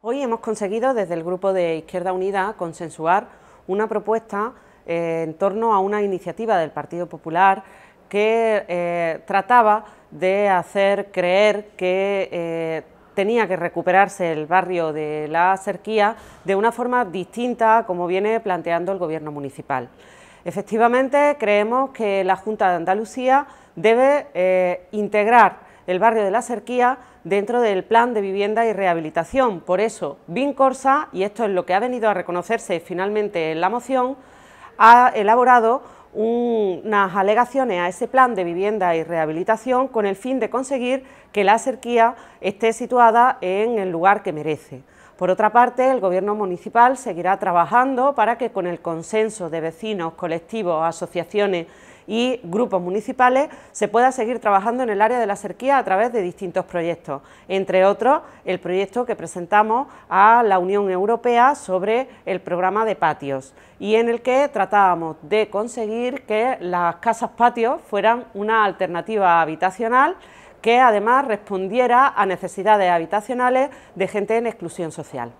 Hoy hemos conseguido desde el Grupo de Izquierda Unida consensuar una propuesta eh, en torno a una iniciativa del Partido Popular que eh, trataba de hacer creer que eh, tenía que recuperarse el barrio de la Serquía de una forma distinta como viene planteando el Gobierno municipal. Efectivamente, creemos que la Junta de Andalucía debe integrar el barrio de la Serquía dentro del Plan de Vivienda y Rehabilitación. Por eso, Bincorsa, y esto es lo que ha venido a reconocerse finalmente en la moción, ha elaborado unas alegaciones a ese plan de vivienda y rehabilitación con el fin de conseguir que la Serquía esté situada en el lugar que merece. Por otra parte, el Gobierno municipal seguirá trabajando para que con el consenso de vecinos, colectivos, asociaciones y grupos municipales se pueda seguir trabajando en el área de la Serquía a través de distintos proyectos, entre otros el proyecto que presentamos a la Unión Europea sobre el programa de patios y en el que tratábamos de conseguir que las casas patios fueran una alternativa habitacional que además respondiera a necesidades habitacionales de gente en exclusión social.